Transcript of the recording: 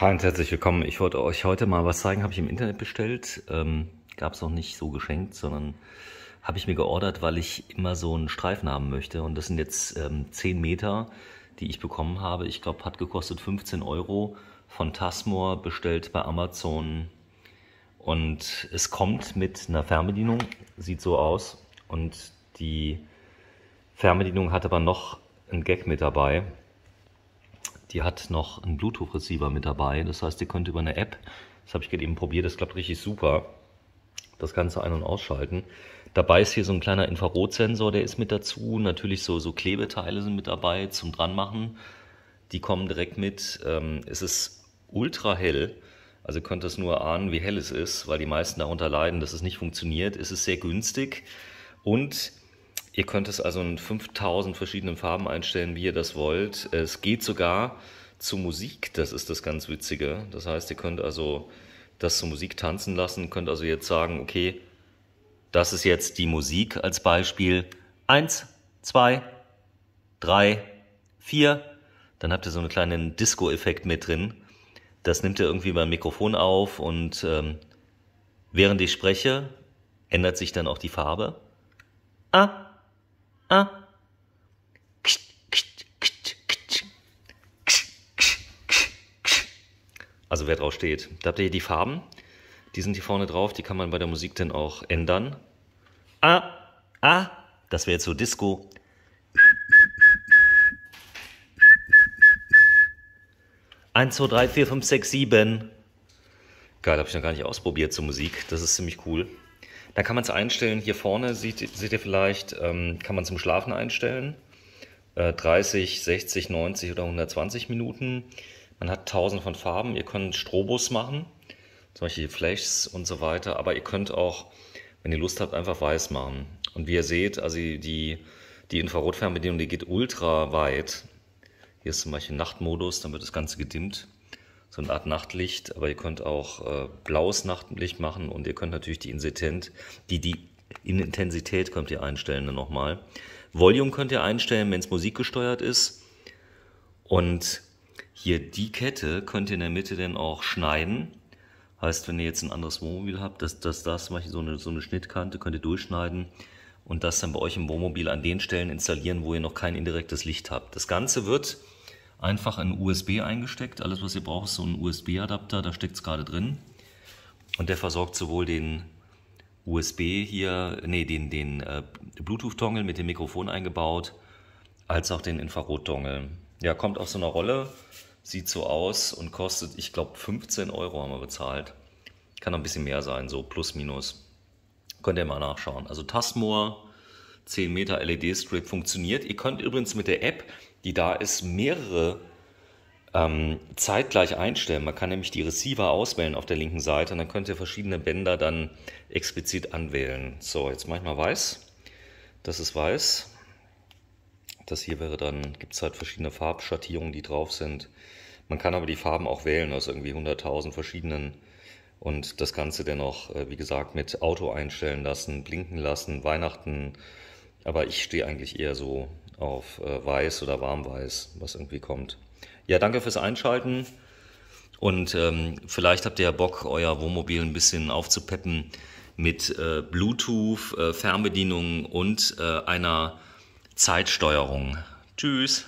Hi und herzlich willkommen. Ich wollte euch heute mal was zeigen, habe ich im Internet bestellt. Ähm, Gab es noch nicht so geschenkt, sondern habe ich mir geordert, weil ich immer so einen Streifen haben möchte. Und das sind jetzt ähm, 10 Meter, die ich bekommen habe. Ich glaube, hat gekostet 15 Euro von Tasmor, bestellt bei Amazon. Und es kommt mit einer Fernbedienung, sieht so aus. Und die Fernbedienung hat aber noch einen Gag mit dabei. Die hat noch einen Bluetooth-Receiver mit dabei. Das heißt, ihr könnt über eine App, das habe ich gerade eben probiert, das klappt richtig super, das Ganze ein- und ausschalten. Dabei ist hier so ein kleiner Infrarotsensor, der ist mit dazu. Natürlich so, so Klebeteile sind mit dabei zum Dranmachen. Die kommen direkt mit. Ähm, es ist ultra hell. Also könnt ihr es nur ahnen, wie hell es ist, weil die meisten darunter leiden, dass es nicht funktioniert. Es ist sehr günstig und Ihr könnt es also in 5000 verschiedenen Farben einstellen, wie ihr das wollt. Es geht sogar zu Musik, das ist das ganz Witzige. Das heißt, ihr könnt also das zu Musik tanzen lassen, könnt also jetzt sagen, okay, das ist jetzt die Musik als Beispiel. Eins, zwei, drei, vier. Dann habt ihr so einen kleinen Disco-Effekt mit drin. Das nimmt ihr irgendwie beim Mikrofon auf und ähm, während ich spreche, ändert sich dann auch die Farbe. Ah, a. Ah. Also wer drauf steht. Da habt ihr hier die Farben. Die sind hier vorne drauf. Die kann man bei der Musik dann auch ändern. A, ah, A. Ah, das wäre jetzt so Disco. Eins, zwei, drei, vier, fünf, sechs, sieben. Geil, habe ich noch gar nicht ausprobiert zur Musik. Das ist ziemlich cool. Da kann man es einstellen. Hier vorne sieht, seht ihr vielleicht, ähm, kann man zum Schlafen einstellen. Äh, 30, 60, 90 oder 120 Minuten. Man hat tausend von Farben. Ihr könnt Strobos machen, zum Beispiel Flashs und so weiter. Aber ihr könnt auch, wenn ihr Lust habt, einfach weiß machen. Und wie ihr seht, also die, die Infrarotfernbedienung, die geht ultra weit. Hier ist zum Beispiel Nachtmodus, dann wird das Ganze gedimmt so eine Art Nachtlicht, aber ihr könnt auch äh, blaues Nachtlicht machen und ihr könnt natürlich die Intensität, die, die Intensität könnt ihr einstellen dann nochmal. Volume könnt ihr einstellen, wenn es musikgesteuert ist. Und hier die Kette könnt ihr in der Mitte dann auch schneiden. Heißt, wenn ihr jetzt ein anderes Wohnmobil habt, dass das, das zum so eine, so eine Schnittkante könnt ihr durchschneiden und das dann bei euch im Wohnmobil an den Stellen installieren, wo ihr noch kein indirektes Licht habt. Das Ganze wird einfach in USB eingesteckt. Alles, was ihr braucht, ist so ein USB-Adapter, da steckt es gerade drin. Und der versorgt sowohl den USB hier, nee, den, den äh, Bluetooth-Dongle mit dem Mikrofon eingebaut, als auch den Infrarot-Dongle. Ja, kommt auf so einer Rolle, sieht so aus und kostet, ich glaube, 15 Euro haben wir bezahlt. Kann noch ein bisschen mehr sein, so plus minus. Könnt ihr mal nachschauen. Also Tasmore 10 Meter LED-Strip funktioniert. Ihr könnt übrigens mit der App, die da ist, mehrere ähm, zeitgleich einstellen. Man kann nämlich die Receiver auswählen auf der linken Seite und dann könnt ihr verschiedene Bänder dann explizit anwählen. So, jetzt mache ich mal weiß. Das ist weiß. Das hier wäre dann, gibt es halt verschiedene Farbschattierungen, die drauf sind. Man kann aber die Farben auch wählen aus also irgendwie 100.000 verschiedenen und das Ganze dennoch, äh, wie gesagt, mit Auto einstellen lassen, blinken lassen, Weihnachten, aber ich stehe eigentlich eher so auf äh, weiß oder warmweiß, was irgendwie kommt. Ja, danke fürs Einschalten. Und ähm, vielleicht habt ihr ja Bock, euer Wohnmobil ein bisschen aufzupeppen mit äh, Bluetooth, äh, Fernbedienung und äh, einer Zeitsteuerung. Tschüss!